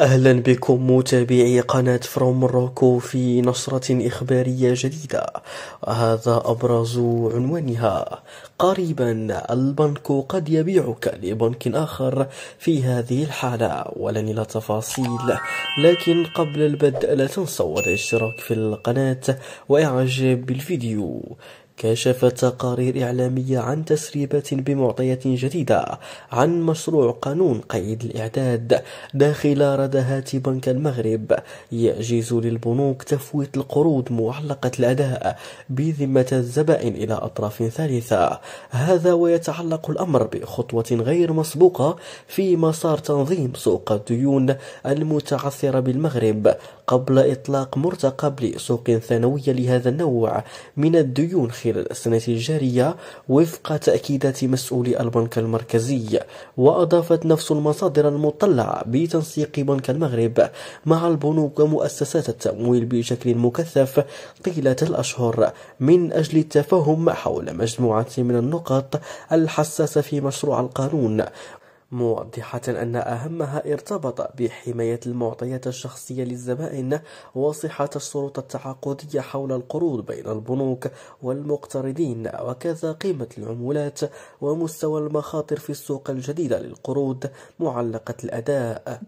أهلا بكم متابعي قناة فروم مروكو في نشرة إخبارية جديدة هذا أبرز عنوانها قريبا البنك قد يبيعك لبنك آخر في هذه الحالة ولن إلى تفاصيل لكن قبل البدء لا تنسوا الاشتراك في القناة وإعجاب بالفيديو كشفت تقارير إعلامية عن تسريبات بمعطيات جديدة عن مشروع قانون قيد الإعداد داخل ردهات بنك المغرب يعجز للبنوك تفويت القروض معلقة الأداء بذمة الزبائن إلى أطراف ثالثة هذا ويتعلق الأمر بخطوة غير مسبوقة في مسار تنظيم سوق الديون المتعثرة بالمغرب قبل إطلاق مرتقب لسوق ثانوية لهذا النوع من الديون خلال خلال السنة الجارية وفق تأكيدات مسؤولي البنك المركزي وأضافت نفس المصادر المطلعة بتنسيق بنك المغرب مع البنوك ومؤسسات التمويل بشكل مكثف طيلة الأشهر من أجل التفاهم حول مجموعة من النقط الحساسة في مشروع القانون موضحة أن أهمها ارتبط بحماية المعطيات الشخصية للزبائن وصحة الشروط التعاقدية حول القروض بين البنوك والمقترضين وكذا قيمة العمولات ومستوى المخاطر في السوق الجديدة للقروض معلقة الأداء